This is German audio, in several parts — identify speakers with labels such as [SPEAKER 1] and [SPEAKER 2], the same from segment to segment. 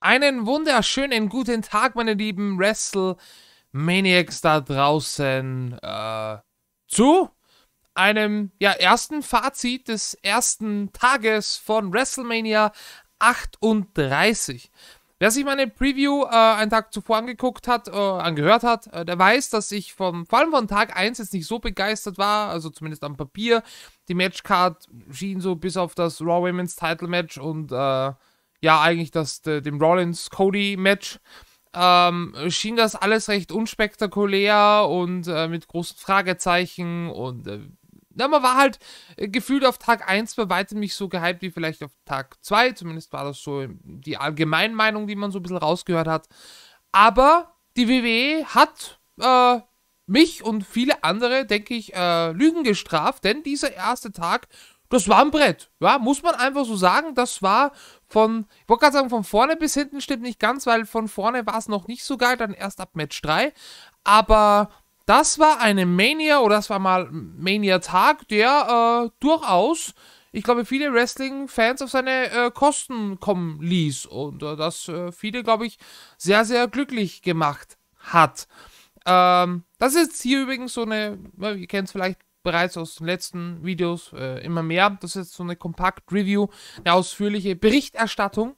[SPEAKER 1] Einen wunderschönen guten Tag, meine lieben Wrestle-Maniacs da draußen. Äh, zu einem ja, ersten Fazit des ersten Tages von WrestleMania 38. Wer sich meine Preview äh, einen Tag zuvor angeguckt hat, äh, angehört hat, äh, der weiß, dass ich vom, vor allem von Tag 1 jetzt nicht so begeistert war, also zumindest am Papier. Die Matchcard schien so bis auf das Raw Women's Title Match und äh, ja eigentlich das, äh, dem Rollins-Cody-Match, ähm, schien das alles recht unspektakulär und äh, mit großen Fragezeichen und äh, na, man war halt äh, gefühlt auf Tag 1 bei weitem nicht so gehypt wie vielleicht auf Tag 2. Zumindest war das so die Allgemeinmeinung, die man so ein bisschen rausgehört hat. Aber die WWE hat äh, mich und viele andere, denke ich, äh, Lügen gestraft, denn dieser erste Tag das war ein Brett. Ja, muss man einfach so sagen. Das war von, ich wollte gerade sagen, von vorne bis hinten stimmt nicht ganz, weil von vorne war es noch nicht so geil, dann erst ab Match 3. Aber das war eine Mania, oder das war mal Mania-Tag, der äh, durchaus, ich glaube, viele Wrestling-Fans auf seine äh, Kosten kommen ließ. Und äh, das äh, viele, glaube ich, sehr, sehr glücklich gemacht hat. Ähm, das ist hier übrigens so eine, ne, ihr kennt es vielleicht, bereits aus den letzten Videos äh, immer mehr. Das ist jetzt so eine Kompakt-Review, eine ausführliche Berichterstattung.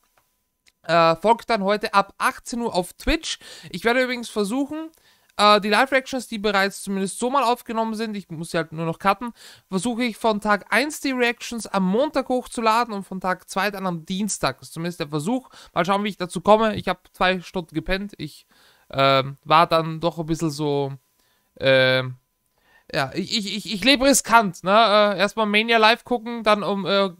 [SPEAKER 1] Äh, folgt dann heute ab 18 Uhr auf Twitch. Ich werde übrigens versuchen, äh, die Live-Reactions, die bereits zumindest so mal aufgenommen sind, ich muss sie halt nur noch cutten, versuche ich von Tag 1 die Reactions am Montag hochzuladen und von Tag 2 dann am Dienstag. Das ist zumindest der Versuch. Mal schauen, wie ich dazu komme. Ich habe zwei Stunden gepennt. Ich äh, war dann doch ein bisschen so äh, ja, ich, ich, ich lebe riskant, ne? Äh, erstmal Mania live gucken, dann um äh,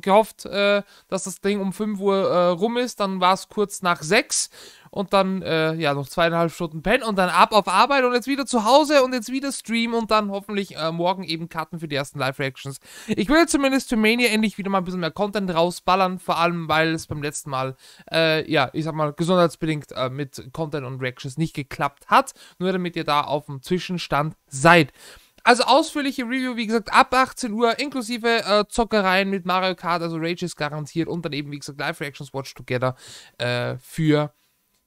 [SPEAKER 1] gehofft, äh, dass das Ding um 5 Uhr äh, rum ist, dann war es kurz nach 6 und dann äh, ja noch zweieinhalb Stunden pennen und dann ab auf Arbeit und jetzt wieder zu Hause und jetzt wieder streamen und dann hoffentlich äh, morgen eben Karten für die ersten Live-Reactions. Ich will zumindest für Mania endlich wieder mal ein bisschen mehr Content rausballern, vor allem weil es beim letzten Mal, äh, ja, ich sag mal, gesundheitsbedingt äh, mit Content und Reactions nicht geklappt hat. Nur damit ihr da auf dem Zwischenstand seid. Also ausführliche Review, wie gesagt, ab 18 Uhr, inklusive äh, Zockereien mit Mario Kart, also Rage ist garantiert und dann eben, wie gesagt, Live-Reactions Watch Together äh, für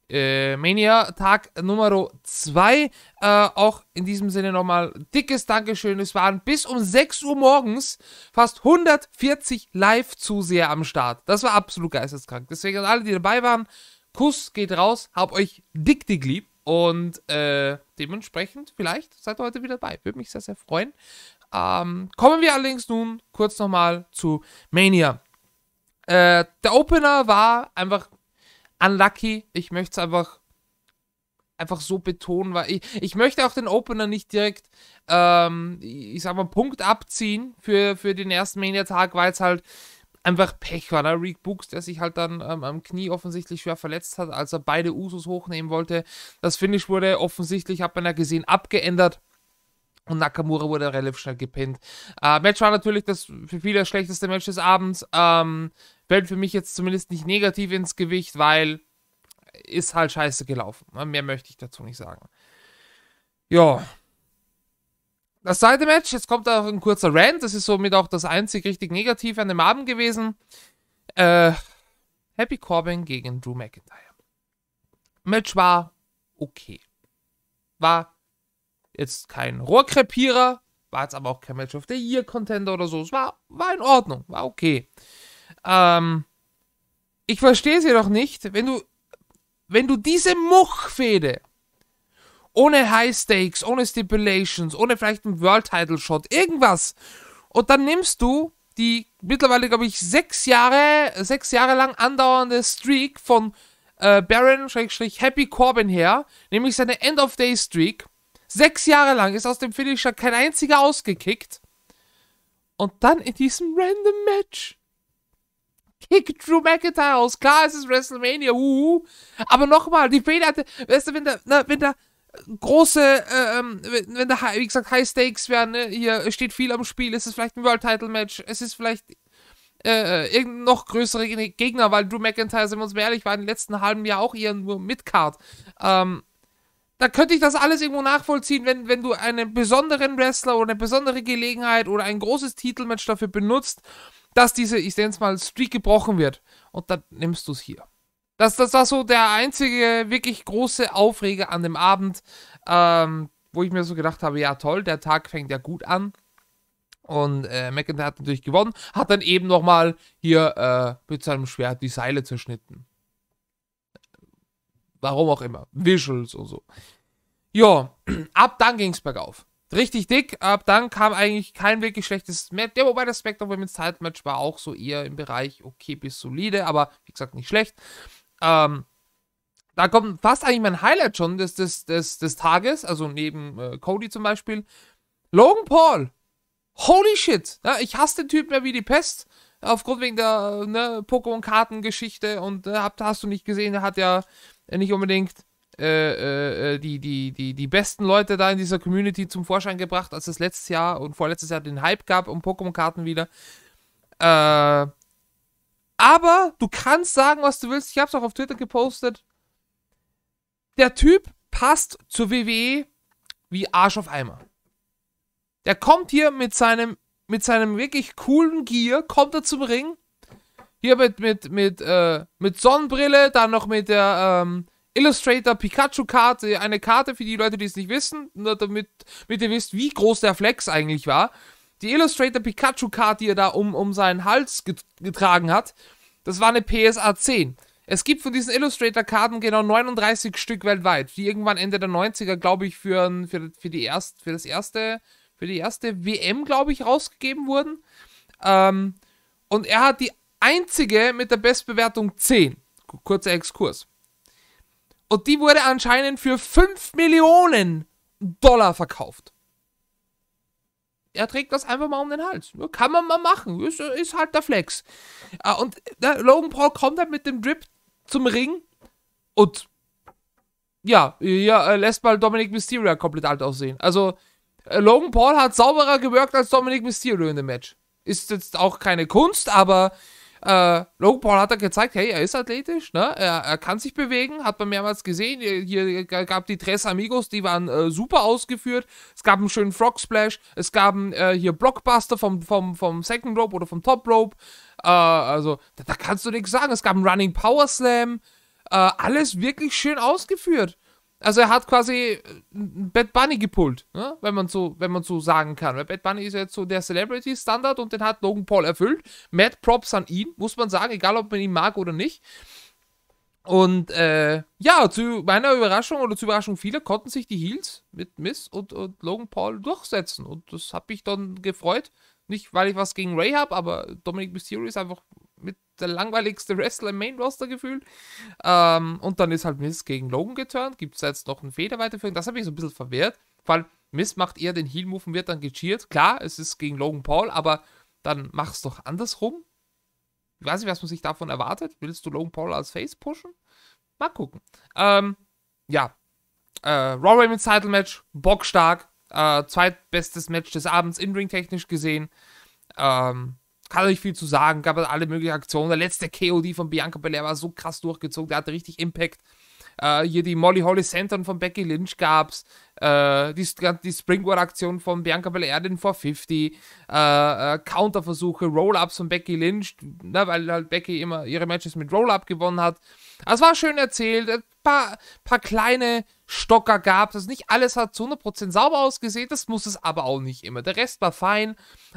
[SPEAKER 1] äh, Mania Tag Nummer 2. Äh, auch in diesem Sinne nochmal dickes Dankeschön. Es waren bis um 6 Uhr morgens fast 140 Live-Zuseher am Start. Das war absolut geisteskrank. Deswegen an alle, die dabei waren, Kuss geht raus. Hab euch dick, dick lieb. Und äh, dementsprechend, vielleicht seid ihr heute wieder dabei. Würde mich sehr, sehr freuen. Ähm, kommen wir allerdings nun kurz nochmal zu Mania. Äh, der Opener war einfach unlucky. Ich möchte es einfach, einfach so betonen, weil ich, ich möchte auch den Opener nicht direkt, ähm, ich sag mal, Punkt abziehen für, für den ersten Mania-Tag, weil es halt einfach Pech war. Ne? Reek Books, der sich halt dann ähm, am Knie offensichtlich schwer verletzt hat, als er beide Usos hochnehmen wollte. Das Finish wurde offensichtlich, hat man ja gesehen, abgeändert. Und Nakamura wurde relativ schnell gepinnt. Äh, Match war natürlich das für viele das schlechteste Match des Abends. Ähm, fällt für mich jetzt zumindest nicht negativ ins Gewicht, weil ist halt scheiße gelaufen. Ne? Mehr möchte ich dazu nicht sagen. Ja. Das zweite Match, jetzt kommt auch ein kurzer Rant. Das ist somit auch das einzig richtig Negative an dem Abend gewesen. Äh, Happy Corbin gegen Drew McIntyre. Match war okay. War jetzt kein Rohrkrepierer, war jetzt aber auch kein Match of the Year Contender oder so. Es war, war in Ordnung, war okay. Ähm, ich verstehe es jedoch nicht, wenn du, wenn du diese Muchfehde ohne High Stakes, ohne Stipulations, ohne vielleicht einen World Title Shot, irgendwas, und dann nimmst du die mittlerweile, glaube ich, sechs Jahre, sechs Jahre lang andauernde Streak von äh, Baron-Happy Corbin her, nämlich seine End-of-Day-Streak, Sechs Jahre lang ist aus dem Finisher kein einziger ausgekickt. Und dann in diesem random Match kickt Drew McIntyre aus. Klar, es ist WrestleMania, uhu. Aber nochmal, die Fehler hatte, weißt du, wenn da, na, ne, wenn da große, äh, ähm, wenn da, wie gesagt, High Stakes wären, ne? hier steht viel am Spiel, es ist vielleicht ein World Title Match, es ist vielleicht äh, äh irgendein noch größere Gegner, weil Drew McIntyre, sind wir uns mal ehrlich, war im letzten halben Jahr auch eher nur Midcard. Ähm, da könnte ich das alles irgendwo nachvollziehen, wenn, wenn du einen besonderen Wrestler oder eine besondere Gelegenheit oder ein großes Titelmatch dafür benutzt, dass diese, ich nenne es mal, Streak gebrochen wird. Und dann nimmst du es hier. Das, das war so der einzige wirklich große Aufreger an dem Abend, ähm, wo ich mir so gedacht habe, ja toll, der Tag fängt ja gut an. Und äh, McIntyre hat natürlich gewonnen, hat dann eben nochmal hier äh, mit seinem Schwert die Seile zerschnitten. Warum auch immer. Visuals und so. Ja, ab dann ging es bergauf. Richtig dick, ab dann kam eigentlich kein wirklich schlechtes Match. Ja, wobei das Spectrum Women's Title Match war auch so eher im Bereich okay bis solide, aber wie gesagt, nicht schlecht. Ähm, da kommt fast eigentlich mein Highlight schon des, des, des, des Tages, also neben äh, Cody zum Beispiel. Logan Paul Holy shit! Ja, ich hasse den Typ mehr wie die Pest. Aufgrund wegen der ne, pokémon geschichte und äh, hast du nicht gesehen, er hat ja äh, nicht unbedingt äh, äh, äh, die, die, die, die besten Leute da in dieser Community zum Vorschein gebracht, als es letztes Jahr und vorletztes Jahr den Hype gab um Pokémon-Karten wieder. Äh, aber du kannst sagen, was du willst. Ich hab's auch auf Twitter gepostet. Der Typ passt zur WWE wie Arsch auf Eimer. Der kommt hier mit seinem, mit seinem wirklich coolen Gear, kommt er zum Ring. Hier mit, mit, mit, äh, mit Sonnenbrille, dann noch mit der ähm, Illustrator Pikachu-Karte, eine Karte für die Leute, die es nicht wissen, damit, damit ihr wisst, wie groß der Flex eigentlich war. Die Illustrator Pikachu-Karte, die er da um, um seinen Hals getragen hat, das war eine PSA 10. Es gibt von diesen Illustrator-Karten genau 39 Stück weltweit, die irgendwann Ende der 90er, glaube ich, für, für, für, die erst, für das erste für die erste WM, glaube ich, rausgegeben wurden. Ähm, und er hat die einzige mit der Bestbewertung 10. Kurzer Exkurs. Und die wurde anscheinend für 5 Millionen Dollar verkauft. Er trägt das einfach mal um den Hals. Kann man mal machen. Ist, ist halt der Flex. Ah, und ne, Logan Paul kommt halt mit dem Drip zum Ring und ja, ja äh, lässt mal Dominic Mysterio komplett alt aussehen. Also, äh, Logan Paul hat sauberer gewirkt als Dominic Mysterio in dem Match. Ist jetzt auch keine Kunst, aber äh, Logan Paul hat dann gezeigt, hey, er ist athletisch, ne? er, er kann sich bewegen, hat man mehrmals gesehen. Hier gab die Tres Amigos, die waren äh, super ausgeführt. Es gab einen schönen Frog Splash, es gab äh, hier Blockbuster vom, vom, vom Second Rope oder vom Top Rope. Äh, also, da, da, kannst du nichts sagen. Es gab einen Running Power Slam. Äh, alles wirklich schön ausgeführt also er hat quasi äh, Bad Bunny gepult, ne? wenn, man so, wenn man so sagen kann. Weil Bad Bunny ist ja jetzt so der Celebrity-Standard und den hat Logan Paul erfüllt. Mad Props an ihn, muss man sagen, egal ob man ihn mag oder nicht. Und äh, ja, zu meiner Überraschung oder zur Überraschung vieler konnten sich die Heels mit Miss und, und Logan Paul durchsetzen. Und das hat mich dann gefreut. Nicht, weil ich was gegen Ray habe, aber Dominic Mysterio ist einfach mit der langweiligste Wrestler im Main Roster gefühlt. Ähm, und dann ist halt Miss gegen Logan geturnt. Gibt es jetzt noch einen Federweiterführung? Das habe ich so ein bisschen verwehrt, weil Miss macht eher den Heal-Move und wird dann gecheert. Klar, es ist gegen Logan Paul, aber dann mach es doch andersrum. Ich weiß nicht, was man sich davon erwartet. Willst du Logan Paul als Face pushen? Mal gucken. Ähm, ja. Äh, Raw Women's Title Match, bockstark. Äh, zweitbestes Match des Abends in-ring technisch gesehen. Ähm, kann nicht viel zu sagen, gab halt alle möglichen Aktionen. Der letzte KOD von Bianca Belair war so krass durchgezogen, der hatte richtig Impact. Äh, hier die Molly Holly Centern von Becky Lynch gab's, äh, die, die Springboard-Aktion von Bianca Belair, den 450, äh, äh, Counterversuche, Roll-Ups von Becky Lynch, ne, weil halt Becky immer ihre Matches mit Roll-Up gewonnen hat. Es also war schön erzählt, ein paar, paar kleine Stocker gab es. Nicht alles hat zu 100% sauber ausgesehen, das muss es aber auch nicht immer. Der Rest war fein,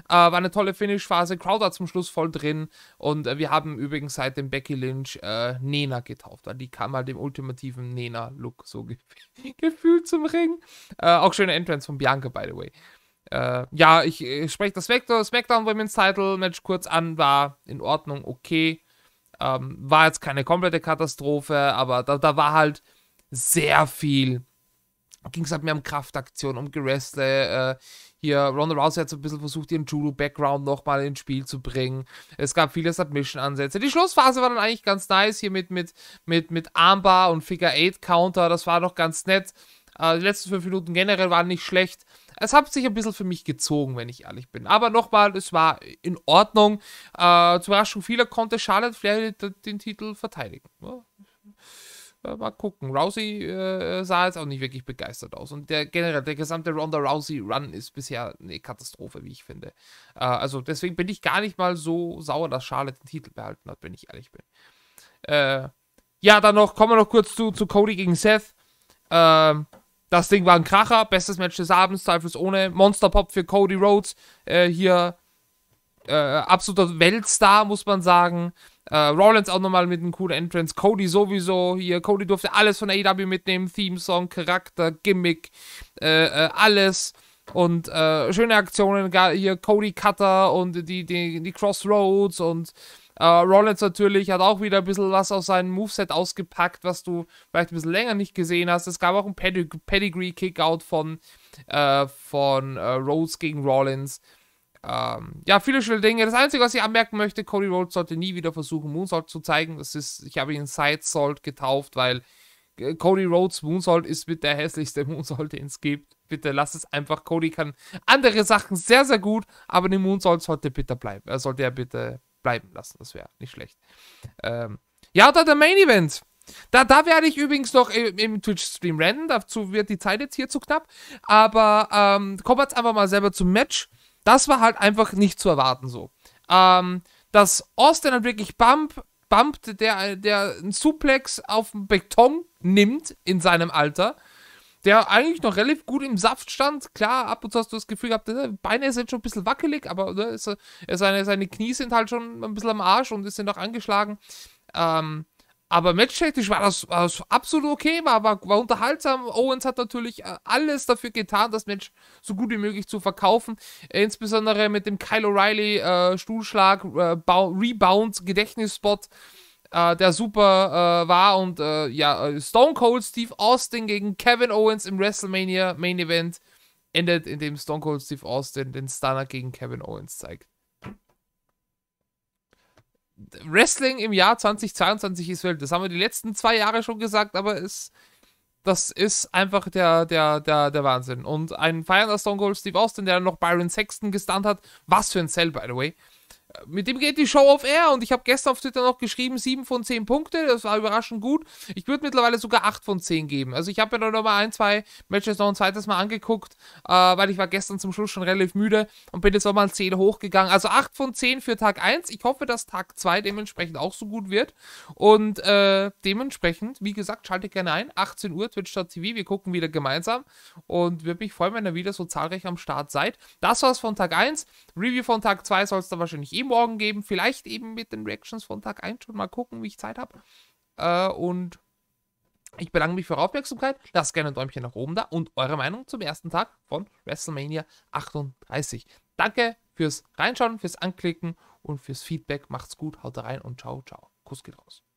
[SPEAKER 1] äh, war eine tolle Finishphase. phase Crowder zum Schluss voll drin und äh, wir haben übrigens seit dem Becky Lynch äh, Nena getauft, weil die kam halt dem ultimativen Nena-Look so ge gefühlt zum Ring. Äh, auch schöne Entrance von Bianca, by the way. Äh, ja, ich, ich äh, spreche das SmackDown Women's Title Match kurz an, war in Ordnung, okay. Ähm, war jetzt keine komplette Katastrophe, aber da, da war halt sehr viel. Ging es halt mehr um Kraftaktion, um Gewrestle. Äh, hier, Ronda Rousey hat so ein bisschen versucht, ihren Judo-Background nochmal ins Spiel zu bringen. Es gab viele Submission-Ansätze. Die Schlussphase war dann eigentlich ganz nice, hier mit, mit, mit, mit Armbar und Figure-8-Counter. Das war doch ganz nett. Äh, die letzten fünf Minuten generell waren nicht schlecht. Es hat sich ein bisschen für mich gezogen, wenn ich ehrlich bin. Aber nochmal, es war in Ordnung. Äh, zur Überraschung vieler konnte Charlotte Flair den, den Titel verteidigen. Ja. Äh, mal gucken. Rousey äh, sah jetzt auch nicht wirklich begeistert aus. Und der generell, der gesamte Ronda Rousey-Run ist bisher eine Katastrophe, wie ich finde. Äh, also deswegen bin ich gar nicht mal so sauer, dass Charlotte den Titel behalten hat, wenn ich ehrlich bin. Äh, ja, dann noch, kommen wir noch kurz zu, zu Cody gegen Seth. Ähm, das Ding war ein Kracher, bestes Match des Abends, zweifelsohne. Monster Pop für Cody Rhodes. Äh, hier äh, absoluter Weltstar, muss man sagen. Äh, Rollins auch nochmal mit einem coolen Entrance. Cody sowieso hier. Cody durfte alles von AEW mitnehmen. Theme, Song, Charakter, Gimmick, äh, äh, alles. Und äh, schöne Aktionen. Hier Cody Cutter und die, die, die Crossroads und äh, Rollins natürlich hat auch wieder ein bisschen was aus seinem Moveset ausgepackt, was du vielleicht ein bisschen länger nicht gesehen hast. Es gab auch einen Pedig Pedigree-Kickout von, äh, von Rhodes gegen Rollins. Ähm, ja, viele schöne Dinge. Das Einzige, was ich anmerken möchte, Cody Rhodes sollte nie wieder versuchen, Moonsault zu zeigen. Das ist, ich habe ihn Side Salt getauft, weil äh, Cody Rhodes Moonsault ist mit der hässlichste Moonsault, den es gibt. Bitte lasst es einfach. Cody kann andere Sachen sehr, sehr gut, aber den Moonsault sollte bitte bleiben. Er sollte er bitte bleiben lassen. Das wäre nicht schlecht. Ähm, ja, da der Main Event. Da, da werde ich übrigens noch im, im Twitch-Stream rennen. Dazu wird die Zeit jetzt hier zu knapp. Aber ähm, kommen wir jetzt einfach mal selber zum Match. Das war halt einfach nicht zu erwarten so. Ähm, dass Austin dann halt wirklich Bump, bumpt, der, der einen Suplex auf den Beton nimmt in seinem Alter, der eigentlich noch relativ gut im Saft stand. Klar, ab und zu hast du das Gefühl gehabt, äh, Beine sind schon ein bisschen wackelig, aber ne, seine, seine Knie sind halt schon ein bisschen am Arsch und sind auch angeschlagen. Ähm, aber matchtechnisch war das, war das absolut okay, war, war, war, unterhaltsam. Owens hat natürlich äh, alles dafür getan, das Match so gut wie möglich zu verkaufen. Insbesondere mit dem Kyle O'Reilly äh, Stuhlschlag, äh, Rebound, Gedächtnisspot, äh, der super äh, war. Und äh, ja, Stone Cold Steve Austin gegen Kevin Owens im WrestleMania Main Event endet, indem Stone Cold Steve Austin den Stunner gegen Kevin Owens zeigt. Wrestling im Jahr 2022 ist Welt. Das haben wir die letzten zwei Jahre schon gesagt, aber es, das ist einfach der, der, der, der Wahnsinn. Und ein feiernder Stone Cold Steve Austin, der noch Byron Sexton gestunt hat, was für ein Sell, by the way mit dem geht die Show auf Air und ich habe gestern auf Twitter noch geschrieben, 7 von 10 Punkte, das war überraschend gut. Ich würde mittlerweile sogar 8 von 10 geben. Also ich habe mir da nochmal ein, zwei Matches noch ein zweites Mal angeguckt, äh, weil ich war gestern zum Schluss schon relativ müde und bin jetzt nochmal 10 hochgegangen. Also 8 von 10 für Tag 1. Ich hoffe, dass Tag 2 dementsprechend auch so gut wird und äh, dementsprechend, wie gesagt, schaltet gerne ein, 18 Uhr, twitch.tv, wir gucken wieder gemeinsam und würde mich freuen, wenn ihr wieder so zahlreich am Start seid. Das war's von Tag 1. Review von Tag 2 soll es dann wahrscheinlich eben eh morgen geben. Vielleicht eben mit den Reactions von Tag 1 schon mal gucken, wie ich Zeit habe. Äh, und ich bedanke mich für eure Aufmerksamkeit. Lasst gerne ein Däumchen nach oben da und eure Meinung zum ersten Tag von WrestleMania 38. Danke fürs Reinschauen, fürs Anklicken und fürs Feedback. Macht's gut, haut rein und ciao, ciao. Kuss geht raus.